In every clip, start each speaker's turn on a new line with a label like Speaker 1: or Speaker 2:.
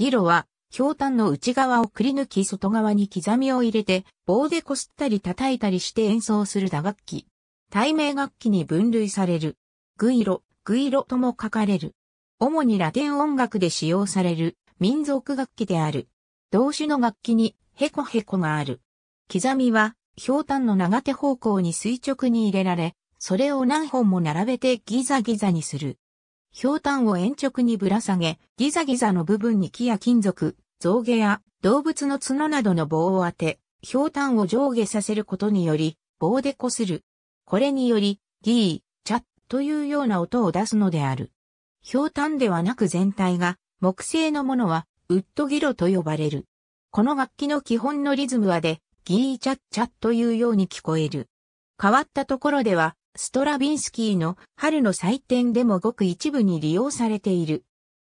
Speaker 1: ギ
Speaker 2: ロは、氷炭の内側をくり抜き外側に刻みを入れて、棒でこすったり叩いたりして演奏する打楽器。対名楽器に分類される。グイロ、グイロとも書かれる。主にラテン音楽で使用される民族楽器である。同種の楽器にヘコヘコがある。刻みは、氷炭の長手方向に垂直に入れられ、それを何本も並べてギザギザにする。氷炭を鉛直にぶら下げ、ギザギザの部分に木や金属、象牙や動物の角などの棒を当て、氷炭を上下させることにより、棒でこする。これにより、ギー、チャッというような音を出すのである。氷炭ではなく全体が、木製のものは、ウッドギロと呼ばれる。この楽器の基本のリズムはで、ギーチャッチャッというように聞こえる。変わったところでは、ストラビンスキーの春の祭典でもごく一部に利用されている。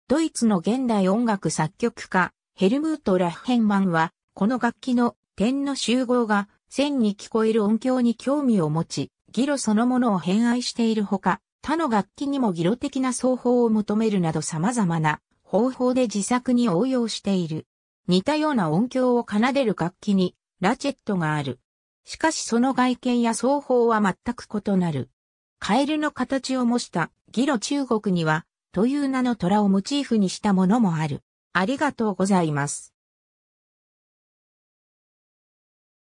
Speaker 2: ドイツの現代音楽作曲家、ヘルムート・ラッヘンマンは、この楽器の点の集合が線に聞こえる音響に興味を持ち、ギロそのものを偏愛しているほか、他の楽器にもギロ的な奏法を求めるなど様々な方法で自作に応用している。似たような音響を奏でる楽器にラチェットがある。しかしその外見や双方は全く異なる。カエルの形を模したギロ中国には、という名の虎をモチーフにしたものもある。ありが
Speaker 1: とうございます。